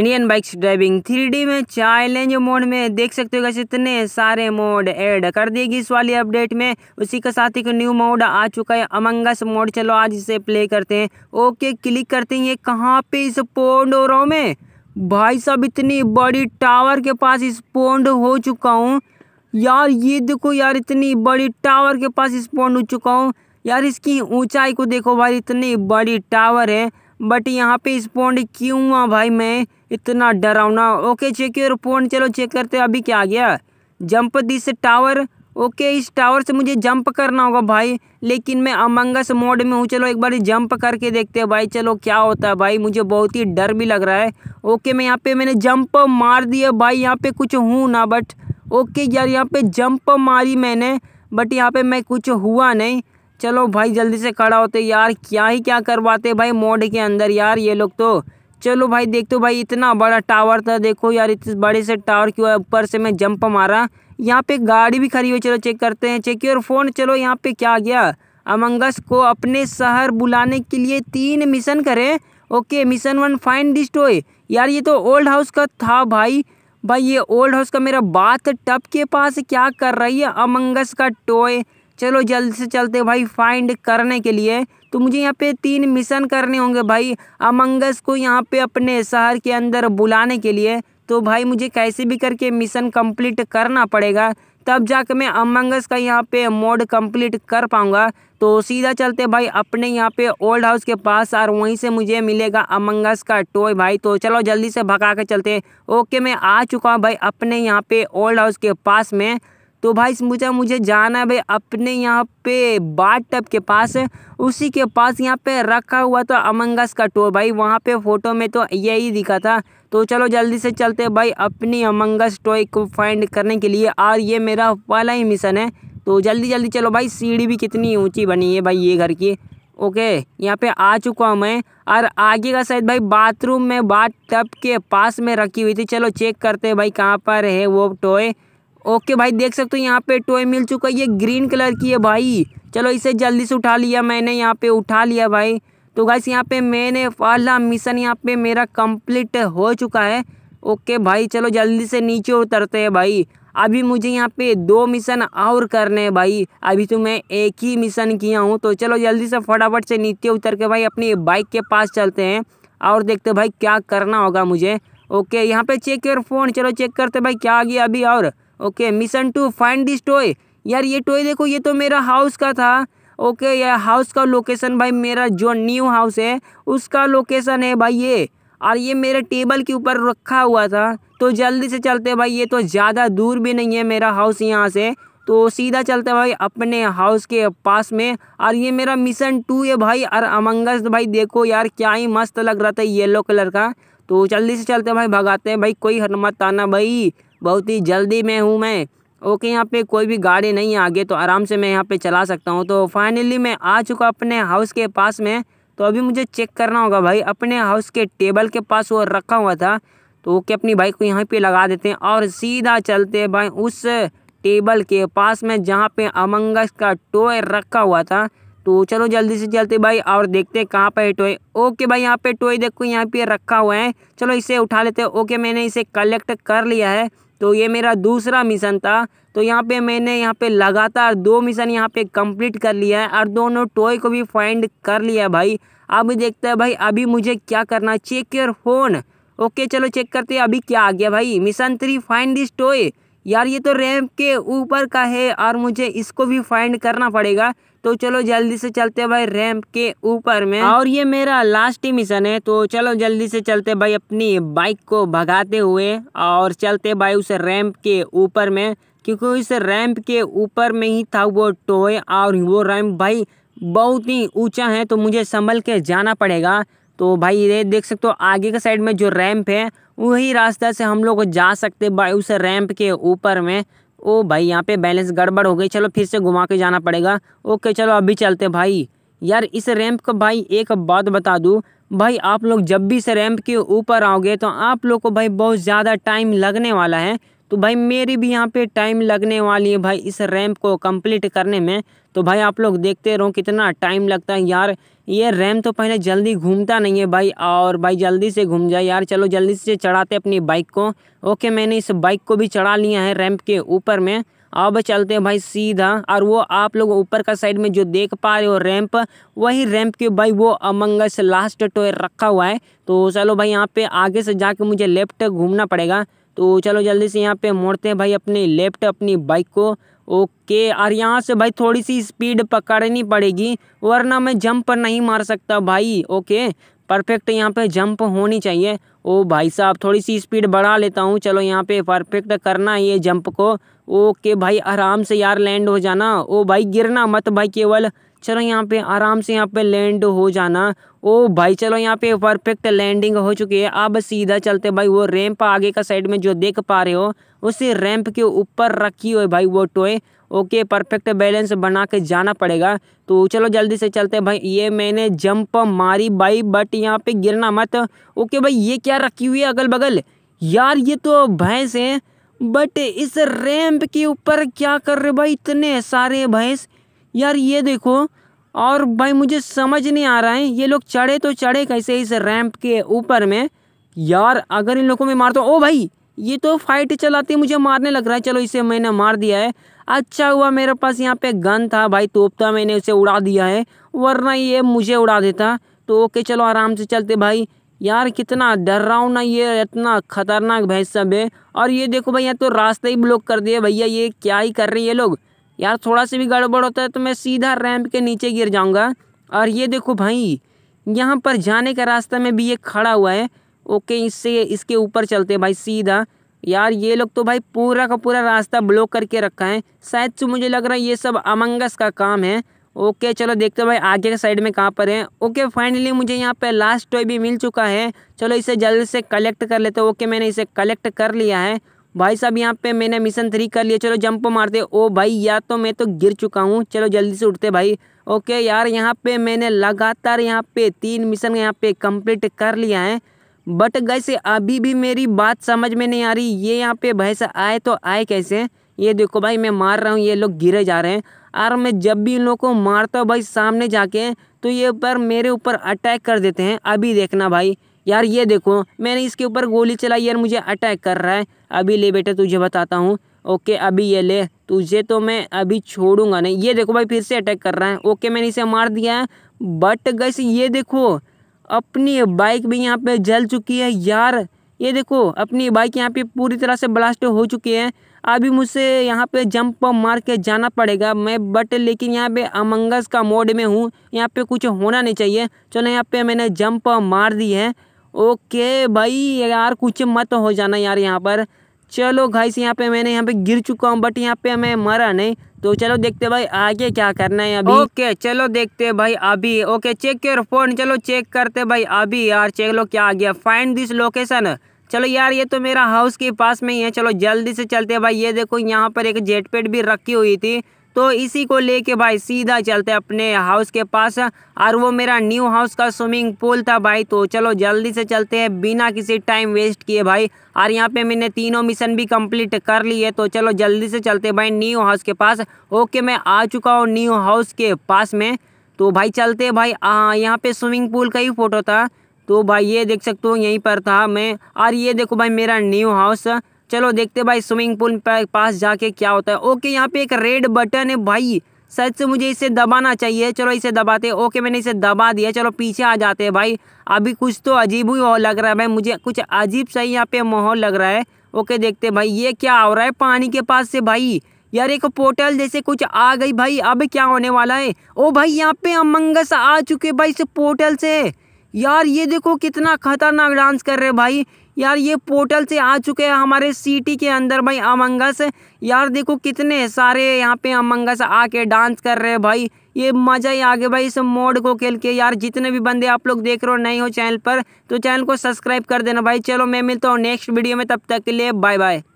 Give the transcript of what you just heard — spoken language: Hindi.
इंडियन बाइक्स ड्राइविंग थ्री में चैलेंज मोड में देख सकते हो कैसे इतने सारे मोड ऐड कर देगी इस वाली अपडेट में उसी के साथ एक न्यू मोड आ चुका है अमंगस मोड चलो आज इसे प्ले करते हैं ओके क्लिक करते हैं ये कहाँ पे इस पोंडोरों में भाई साहब इतनी बड़ी टावर के पास इस पोंड हो चुका हूँ यार ये देखो यार इतनी बड़ी टावर के पास इस पोंड हो चुका हूँ यार इसकी ऊंचाई को देखो भाई इतनी बड़ी टावर है बट यहाँ पे इस पोंड क्यों हुआ भाई मैं इतना डरावना ओके चेक फोन चलो चेक करते अभी क्या आ गया जंप दिस टावर ओके इस टावर से मुझे जंप करना होगा भाई लेकिन मैं अमंगस मोड में हूँ चलो एक बार जंप करके देखते हैं भाई चलो क्या होता है भाई मुझे बहुत ही डर भी लग रहा है ओके मैं यहाँ पे मैंने जंप मार दिया भाई यहाँ पे कुछ हूँ ना बट ओके यार यहाँ पे जंप मारी मैंने बट यहाँ पे मैं कुछ हुआ नहीं चलो भाई जल्दी से खड़ा होते यार क्या ही क्या करवाते भाई मोड के अंदर यार ये लोग तो चलो भाई देखते हो भाई इतना बड़ा टावर था देखो यार इतने बड़े से टावर क्यों ऊपर से मैं जंप मारा यहाँ पे गाड़ी भी खड़ी हुई चलो चेक करते हैं चेक योर फोन चलो यहाँ पे क्या आ गया अमंगस को अपने शहर बुलाने के लिए तीन मिशन करें okay mission one find destroy यार ये तो ओल्ड हाउस का था भाई भाई ये ओल्ड हाउस का मेरा बात टप के पास क्या कर रही है अमंगस का टॉय चलो जल्द से चलते भाई फाइंड करने के लिए तो मुझे यहाँ पे तीन मिशन करने होंगे भाई अमंगस को यहाँ पे अपने शहर के अंदर बुलाने के लिए तो भाई मुझे कैसे भी करके मिशन कंप्लीट करना पड़ेगा तब जाके मैं अमंगस का यहाँ पे मोड कंप्लीट कर पाऊँगा तो सीधा चलते भाई अपने यहाँ पे ओल्ड हाउस के पास और वहीं से मुझे मिलेगा अमंगस का टॉय भाई तो चलो जल्दी से भगा के चलते ओके मैं आ चुका हूँ भाई अपने यहाँ पे ओल्ड हाउस के पास में तो भाई मुझे मुझे जाना है भाई अपने यहाँ पे बाट टप के पास उसी के पास यहाँ पे रखा हुआ तो अमंगस का टोर भाई वहाँ पे फोटो में तो यही दिखा था तो चलो जल्दी से चलते भाई अपनी अमंगस टॉय को फाइंड करने के लिए और ये मेरा पहला ही मिशन है तो जल्दी जल्दी चलो भाई सीढ़ी भी कितनी ऊंची बनी है भाई ये घर की ओके यहाँ पे आ चुका हूँ मैं और आगे का शायद भाई बाथरूम में बाट टब के पास में रखी हुई थी चलो चेक करते हैं भाई कहाँ पर है वो टॉय ओके भाई देख सकते हो यहाँ पे टॉय मिल चुका है ये ग्रीन कलर की है भाई चलो इसे जल्दी से उठा लिया मैंने यहाँ पे उठा लिया भाई तो गाइस यहाँ पे मैंने पहला मिशन यहाँ पे मेरा कंप्लीट हो चुका है ओके भाई चलो जल्दी से नीचे उतरते हैं भाई अभी मुझे यहाँ पे दो मिशन और करने हैं भाई अभी तो मैं एक ही मिशन किया हूँ तो चलो जल्दी से फटाफट से नीचे उतर के भाई अपनी बाइक के पास चलते हैं और देखते भाई क्या करना होगा मुझे ओके यहाँ पे चेक योर फ़ोन चलो चेक करते भाई क्या आ गया अभी और okay mission two find this toy यार ये टॉय देखो ये तो मेरा हाउस का था ओके okay, हाउस का लोकेशन भाई मेरा जो न्यू हाउस है उसका लोकेशन है भाई ये और ये मेरे टेबल के ऊपर रखा हुआ था तो जल्दी से चलते भाई ये तो ज़्यादा दूर भी नहीं है मेरा हाउस यहाँ से तो सीधा चलते भाई अपने हाउस के पास में और ये मेरा मिशन टू है भाई और अमंगस भाई देखो यार क्या ही मस्त लग रहा था येलो कलर का तो जल्दी से चलते भाई भगाते हैं भाई कोई हर मत आना भाई बहुत ही जल्दी में हूँ मैं ओके यहाँ पे कोई भी गाड़ी नहीं है आगे तो आराम से मैं यहाँ पे चला सकता हूँ तो फाइनली मैं आ चुका अपने हाउस के पास में तो अभी मुझे चेक करना होगा भाई अपने हाउस के टेबल के पास वो रखा हुआ था तो ओके अपनी बाइक को यहाँ पे लगा देते हैं और सीधा चलते हैं भाई उस टेबल के पास में जहाँ पे अमंगस का टॉय रखा हुआ था तो चलो जल्दी से चलते भाई और देखते हैं कहाँ पर है टोए ओके भाई यहाँ पे टोए देखो यहाँ पे रखा हुआ है चलो इसे उठा लेते हैं ओके मैंने इसे कलेक्ट कर लिया है तो ये मेरा दूसरा मिशन था तो यहाँ पे मैंने यहाँ पे लगातार दो मिशन यहाँ पे कंप्लीट कर लिया है और दोनों टॉय को भी फाइंड कर लिया है भाई अब देखते हैं भाई अभी मुझे क्या करना चेक योर फोन ओके चलो चेक करते हैं अभी क्या आ गया भाई mission three find this toy यार ये तो रैंप के ऊपर का है और मुझे इसको भी फाइंड करना पड़ेगा तो चलो जल्दी से चलते भाई रैंप के ऊपर में और ये मेरा लास्ट ही मिशन है तो चलो जल्दी से चलते भाई अपनी बाइक को भगाते हुए और चलते भाई उस रैंप के ऊपर में क्योंकि उस रैंप के ऊपर में ही था वो टॉय और वो रैंप भाई बहुत ही ऊंचा है तो मुझे संभल के जाना पड़ेगा तो भाई ये देख सकते हो आगे के साइड में जो रैंप है वही रास्ता से हम लोग जा सकते भाई उस रैंप के ऊपर में ओ भाई यहाँ पे बैलेंस गड़बड़ हो गई चलो फिर से घुमा के जाना पड़ेगा ओके चलो अभी चलते भाई यार इस रैंप का भाई एक बात बता दूँ भाई आप लोग जब भी इस रैंप के ऊपर आओगे तो आप लोग को भाई बहुत ज़्यादा टाइम लगने वाला है तो भाई मेरी भी यहाँ पे टाइम लगने वाली है भाई इस रैंप को कंप्लीट करने में तो भाई आप लोग देखते रहो कितना टाइम लगता है यार ये रैम तो पहले जल्दी घूमता नहीं है भाई और भाई जल्दी से घूम जाए यार चलो जल्दी से चढ़ाते अपनी बाइक को ओके मैंने इस बाइक को भी चढ़ा लिया है रैम्प के ऊपर में अब चलते हैं भाई सीधा और वो आप लोग ऊपर का साइड में जो देख पा रहे हो रैंप वही रैंप के भाई वो अमंगस लास्ट टॉय रखा हुआ है तो चलो भाई यहाँ पे आगे से जाके मुझे लेफ्ट घूमना पड़ेगा तो चलो जल्दी से यहाँ पे मोड़ते हैं भाई अपनी लेफ्ट अपनी बाइक को ओके और यहाँ से भाई थोड़ी सी स्पीड पकड़नी पड़ेगी वरना मैं जंप नहीं मार सकता भाई ओके परफेक्ट यहाँ पे जंप होनी चाहिए ओ भाई साहब थोड़ी सी स्पीड बढ़ा लेता हूँ चलो यहाँ पे परफेक्ट करना है ये जंप को ओके भाई आराम से यार लैंड हो जाना ओ भाई गिरना मत भाई केवल चलो यहाँ पे आराम से यहाँ पे लैंड हो जाना ओ भाई चलो यहाँ पे परफेक्ट लैंडिंग हो चुकी है अब सीधा चलते भाई वो रैंप आगे का साइड में जो देख पा रहे हो उसे रैंप के ऊपर रखी हुई भाई वो टोए ओके परफेक्ट बैलेंस बना के जाना पड़ेगा तो चलो जल्दी से चलते हैं भाई ये मैंने जंप मारी भाई बट यहाँ पे गिरना मत ओके भाई ये क्या रखी हुई है अगल बगल यार ये तो भैंस है बट इस रैंप के ऊपर क्या कर रहे भाई इतने सारे भैंस यार ये देखो और भाई मुझे समझ नहीं आ रहा है ये लोग चढ़े तो चढ़े कैसे इस रैंप के ऊपर में यार अगर इन लोगों में मार तो ओ भाई ये तो फाइट चलाते मुझे मारने लग रहा है चलो इसे मैंने मार दिया है अच्छा हुआ मेरे पास यहाँ पे गन था भाई तोप था मैंने उसे उड़ा दिया है वरना ये मुझे उड़ा देता तो ओके चलो आराम से चलते भाई यार कितना डर रहा हूँ ना ये इतना खतरनाक भैंस सब है और ये देखो भाई यहाँ तो रास्ता ही ब्लॉक कर दिया भैया ये क्या ही कर रही है लोग यार थोड़ा सा भी गड़बड़ होता है तो मैं सीधा रैंप के नीचे गिर जाऊँगा और ये देखो भाई यहाँ पर जाने का रास्ता में भी ये खड़ा हुआ है ओके इससे इसके ऊपर चलते हैं भाई सीधा यार ये लोग तो भाई पूरा का पूरा रास्ता ब्लॉक करके रखा है शायद से मुझे लग रहा है ये सब अमंगस का काम है ओके चलो देखते भाई आगे के साइड में कहाँ पर है ओके फाइनली मुझे यहाँ पे लास्ट टॉय भी मिल चुका है चलो इसे जल्द से कलेक्ट कर लेते ओके मैंने इसे कलेक्ट कर लिया है भाई साहब यहाँ पे मैंने मिशन थ्री कर लिया चलो जंप मारते ओ भाई या तो मैं तो गिर चुका हूँ चलो जल्दी से उठते भाई ओके यार यहाँ पे मैंने लगातार यहाँ पे तीन मिशन यहाँ पे कंप्लीट कर लिया है बट गैसे अभी भी मेरी बात समझ में नहीं आ रही ये यहाँ पे भैंस आए तो आए कैसे ये देखो भाई मैं मार रहा हूँ ये लोग गिरे जा रहे हैं और मैं जब भी इन लोगों को मारता हूँ भाई सामने जाके तो ये पर मेरे ऊपर अटैक कर देते हैं अभी देखना भाई यार ये देखो मैंने इसके ऊपर गोली चलाई यार मुझे अटैक कर रहा है अभी ले बेटा तुझे बताता हूँ ओके अभी ये ले तुझे तो मैं अभी छोड़ूंगा नहीं ये देखो भाई फिर से अटैक कर रहा है ओके मैंने इसे मार दिया है बट गैस ये देखो अपनी बाइक भी यहाँ पे जल चुकी है यार ये देखो अपनी बाइक यहाँ पे पूरी तरह से ब्लास्ट हो चुकी है अभी मुझसे यहाँ पे जंप मार के जाना पड़ेगा मैं बट लेकिन यहाँ पे अमंगस का मोड में हूँ यहाँ पे कुछ होना नहीं चाहिए चलो यहाँ पे मैंने जंप मार दी है ओके भाई यार कुछ मत हो जाना यार यहाँ पर चलो से यहाँ पे मैंने यहाँ पे गिर चुका हूँ बट यहाँ पे मैं मरा नहीं तो चलो देखते भाई आगे क्या करना है अभी ओके चलो देखते भाई अभी ओके चेक के फोन चलो चेक करते भाई अभी यार चेक लो क्या आ गया फाइंड दिस लोकेशन चलो यार ये तो मेरा हाउस के पास में ही है चलो जल्दी से चलते भाई ये देखो यहाँ पर एक जेट पेट भी रखी हुई थी तो इसी को लेके भाई सीधा चलते अपने हाउस के पास और वो मेरा न्यू हाउस का स्विमिंग पूल था भाई तो चलो जल्दी से चलते हैं बिना किसी टाइम वेस्ट किए भाई और यहाँ पे मैंने तीनों मिशन भी कंप्लीट कर लिए तो चलो जल्दी से चलते भाई न्यू हाउस के पास ओके मैं आ चुका हूँ न्यू हाउस के पास में तो भाई चलते भाई यहाँ पर स्विमिंग पूल का ही फ़ोटो था तो भाई ये देख सकते हो यहीं पर था मैं और ये देखो भाई मेरा न्यू हाउस चलो देखते भाई स्विमिंग पूल पास जाके क्या होता है ओके यहाँ पे एक रेड बटन है भाई सच से मुझे इसे दबाना चाहिए चलो इसे दबाते ओके मैंने इसे दबा दिया चलो पीछे आ जाते हैं भाई अभी कुछ तो अजीब ही लग रहा है भाई मुझे कुछ अजीब सा ही यहाँ पे माहौल लग रहा है ओके देखते भाई ये क्या हो रहा है पानी के पास से भाई यार एक पोर्टल जैसे कुछ आ गई भाई अब क्या होने वाला है ओ भाई यहाँ पे अमंगस आ चुके भाई इस पोर्टल से यार ये देखो कितना खतरनाक डांस कर रहे भाई यार ये पोर्टल से आ चुके हैं हमारे सिटी के अंदर भाई अमंगस यार देखो कितने सारे यहाँ पे अमंगस आके डांस कर रहे हैं भाई ये मज़ा ही आ गया भाई इस मोड को खेल के यार जितने भी बंदे आप लोग देख रहे हो नहीं हो चैनल पर तो चैनल को सब्सक्राइब कर देना भाई चलो मैं मिलता हूँ नेक्स्ट वीडियो में तब तक के लिए बाय बाय